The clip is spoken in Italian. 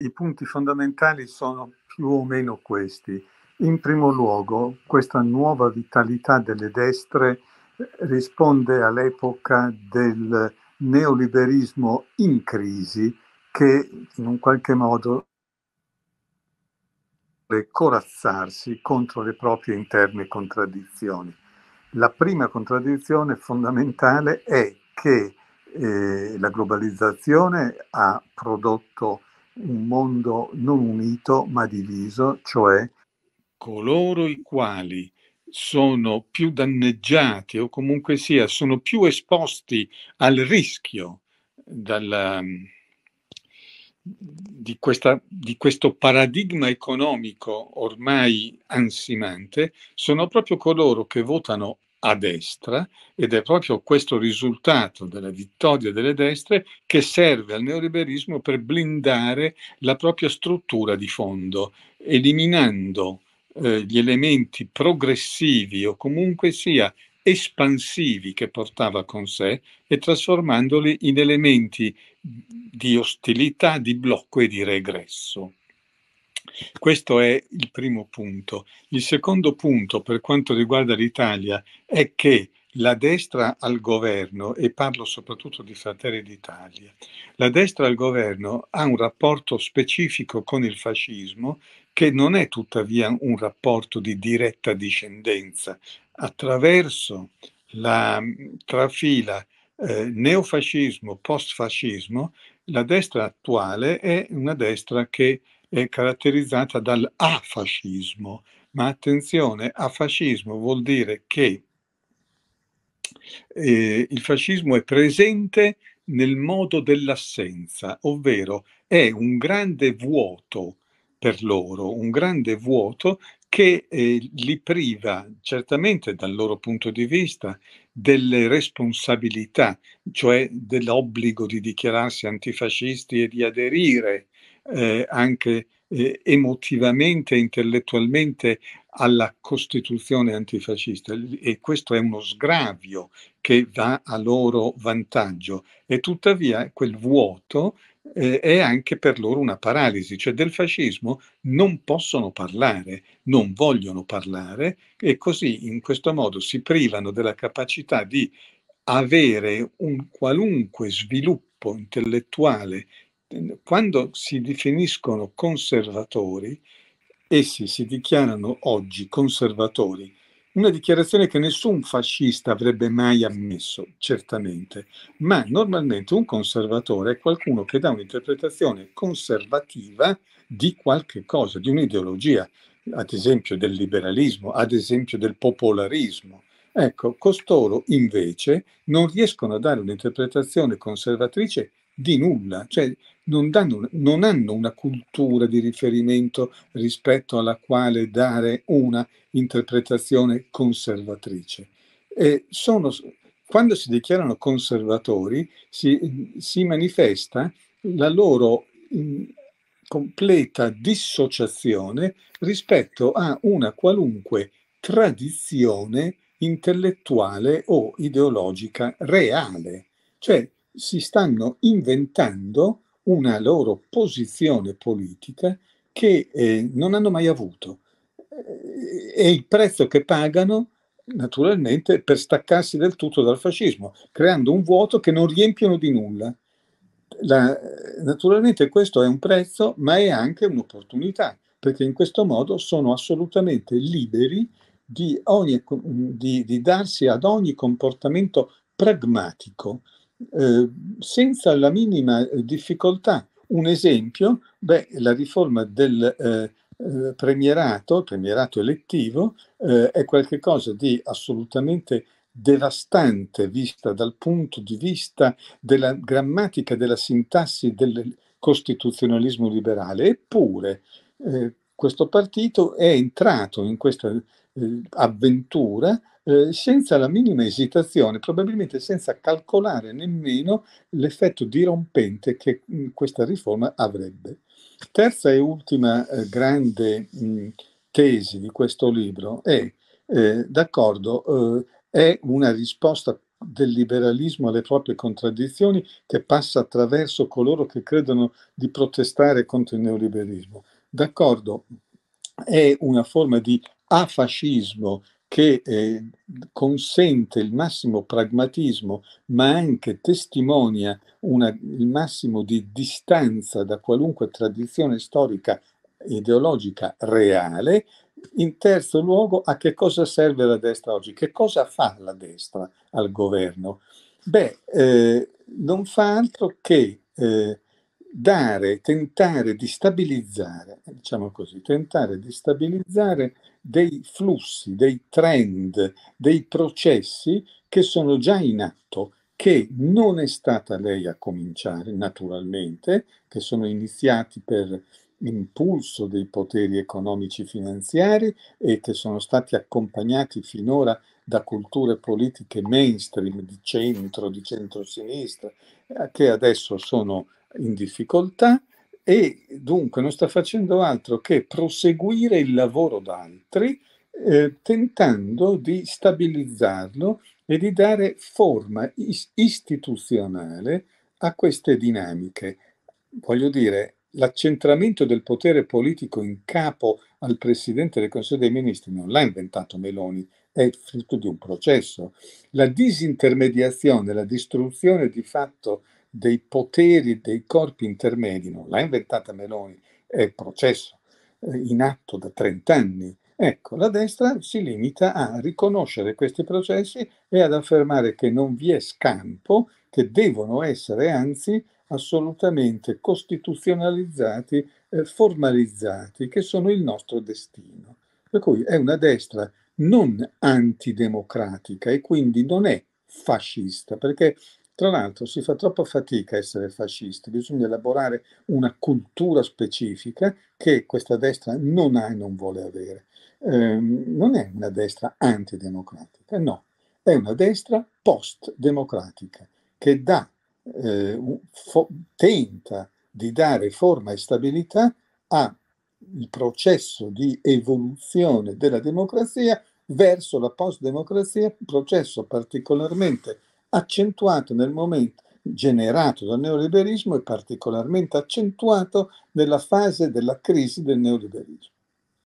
I punti fondamentali sono più o meno questi. In primo luogo, questa nuova vitalità delle destre eh, risponde all'epoca del neoliberismo in crisi che in un qualche modo vuole corazzarsi contro le proprie interne contraddizioni. La prima contraddizione fondamentale è che eh, la globalizzazione ha prodotto un mondo non unito ma diviso, cioè coloro i quali sono più danneggiati o comunque sia, sono più esposti al rischio dalla, mm, di, questa, di questo paradigma economico ormai ansimante, sono proprio coloro che votano a destra ed è proprio questo risultato della vittoria delle destre che serve al neoliberismo per blindare la propria struttura di fondo, eliminando eh, gli elementi progressivi o comunque sia espansivi che portava con sé e trasformandoli in elementi di ostilità, di blocco e di regresso. Questo è il primo punto. Il secondo punto per quanto riguarda l'Italia è che la destra al governo, e parlo soprattutto di Fratelli d'Italia, la destra al governo ha un rapporto specifico con il fascismo che non è tuttavia un rapporto di diretta discendenza. Attraverso la trafila eh, neofascismo-postfascismo, la destra attuale è una destra che è caratterizzata dal afascismo, ma attenzione, afascismo vuol dire che eh, il fascismo è presente nel modo dell'assenza, ovvero è un grande vuoto per loro, un grande vuoto che eh, li priva certamente dal loro punto di vista delle responsabilità, cioè dell'obbligo di dichiararsi antifascisti e di aderire eh, anche eh, emotivamente e intellettualmente alla Costituzione antifascista e questo è uno sgravio che va a loro vantaggio e tuttavia quel vuoto eh, è anche per loro una paralisi, cioè del fascismo non possono parlare, non vogliono parlare e così in questo modo si privano della capacità di avere un qualunque sviluppo intellettuale quando si definiscono conservatori, essi si dichiarano oggi conservatori. Una dichiarazione che nessun fascista avrebbe mai ammesso, certamente, ma normalmente un conservatore è qualcuno che dà un'interpretazione conservativa di qualche cosa, di un'ideologia, ad esempio del liberalismo, ad esempio del popolarismo. Ecco, costoro invece non riescono a dare un'interpretazione conservatrice di nulla, cioè non, danno, non, hanno una cultura di riferimento rispetto alla quale dare una interpretazione conservatrice. Sono, quando si dichiarano conservatori si, si manifesta la loro mm, completa dissociazione rispetto a una qualunque tradizione intellettuale o ideologica reale. Cioè si stanno inventando una loro posizione politica che eh, non hanno mai avuto. Eh, e il prezzo che pagano naturalmente per staccarsi del tutto dal fascismo, creando un vuoto che non riempiono di nulla. La, naturalmente questo è un prezzo, ma è anche un'opportunità, perché in questo modo sono assolutamente liberi di, ogni, di, di darsi ad ogni comportamento pragmatico eh, senza la minima eh, difficoltà. Un esempio, beh, la riforma del eh, eh, premierato, premierato elettivo, eh, è qualcosa di assolutamente devastante vista dal punto di vista della grammatica, della sintassi del costituzionalismo liberale. Eppure eh, questo partito è entrato in questa avventura eh, senza la minima esitazione, probabilmente senza calcolare nemmeno l'effetto dirompente che mh, mm, questa riforma avrebbe. Terza e ultima eh, grande mh, mm, tesi di questo libro è, eh, d'accordo, eh, è una risposta del liberalismo alle proprie contraddizioni che passa attraverso coloro che credono di protestare contro il neoliberismo. D'accordo, è una forma di afascismo che eh, consente il massimo pragmatismo, ma anche testimonia una, il massimo di distanza da qualunque tradizione storica ideologica reale. In terzo luogo, a che cosa serve la destra oggi? Che cosa fa la destra al governo? Beh, eh, non fa altro che eh, dare, tentare di stabilizzare, diciamo così, tentare di stabilizzare dei flussi, dei trend, dei processi che sono già in atto, che non è stata lei a cominciare naturalmente, che sono iniziati per impulso dei poteri economici finanziari e che sono stati accompagnati finora da culture politiche mainstream di centro, di centrosinistra, eh, che adesso sono in difficoltà e dunque non sta facendo altro che proseguire il lavoro d'altri eh, tentando di stabilizzarlo e di dare forma istituzionale a queste dinamiche. Voglio dire, l'accentramento del potere politico in capo al Presidente del Consiglio dei Ministri non l'ha inventato Meloni, è frutto di un processo. La disintermediazione, la distruzione di fatto dei poteri dei corpi intermedi, non l'ha inventata Meloni, è processo eh, in atto da 30 anni. Ecco, la destra si limita a riconoscere questi processi e ad affermare che non vi è scampo, che devono essere anzi assolutamente costituzionalizzati, eh, formalizzati, che sono il nostro destino. Per cui è una destra non antidemocratica e quindi non è fascista, perché tra l'altro si fa troppa fatica a essere fascisti, bisogna elaborare una cultura specifica che questa destra non ha e non vuole avere. Eh, non è una destra antidemocratica, no, è una destra post-democratica che dà, eh, fo- tenta di dare forma e stabilità al processo di evoluzione della democrazia verso la post-democrazia, processo particolarmente accentuato nel momento generato dal neoliberismo e particolarmente accentuato nella fase della crisi del neoliberismo.